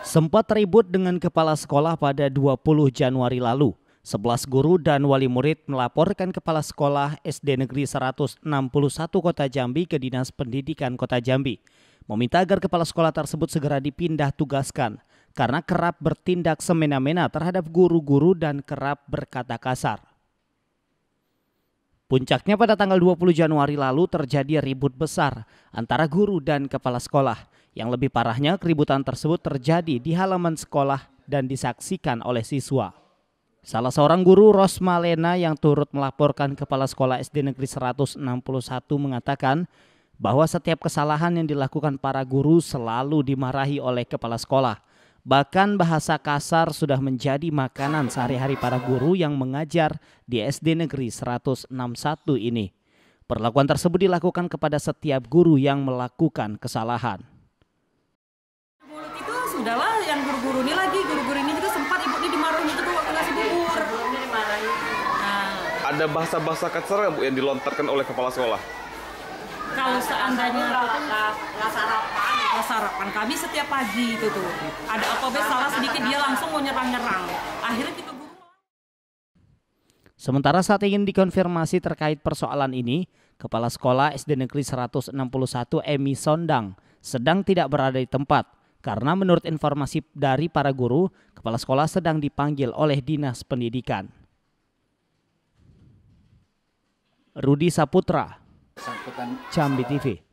Sempat ribut dengan kepala sekolah pada 20 Januari lalu. 11 guru dan wali murid melaporkan kepala sekolah SD Negeri 161 Kota Jambi ke Dinas Pendidikan Kota Jambi. Meminta agar kepala sekolah tersebut segera dipindah tugaskan karena kerap bertindak semena-mena terhadap guru-guru dan kerap berkata kasar. Puncaknya pada tanggal 20 Januari lalu terjadi ribut besar antara guru dan kepala sekolah. Yang lebih parahnya keributan tersebut terjadi di halaman sekolah dan disaksikan oleh siswa. Salah seorang guru Rosmalena yang turut melaporkan kepala sekolah SD Negeri 161 mengatakan bahwa setiap kesalahan yang dilakukan para guru selalu dimarahi oleh kepala sekolah. Bahkan bahasa kasar sudah menjadi makanan sehari-hari para guru yang mengajar di SD Negeri 161 ini. Perlakuan tersebut dilakukan kepada setiap guru yang melakukan kesalahan. Mulut itu sudahlah yang guru-guru ini lagi, guru-guru ini juga sempat ibu ini dimarahin itu waktu ngasih bubur. Ada bahasa-bahasa kasar yang dilontarkan oleh kepala sekolah? Kalau seandainya bahasa sarapan kami setiap pagi itu tuh. Ada apa salah sedikit dia langsung mau nyerang-nyerang. Akhirnya kita guru Sementara saat ingin dikonfirmasi terkait persoalan ini, Kepala Sekolah SD Negeri 161 Emi Sondang sedang tidak berada di tempat karena menurut informasi dari para guru, kepala sekolah sedang dipanggil oleh Dinas Pendidikan. Rudi Saputra, Cambi TV.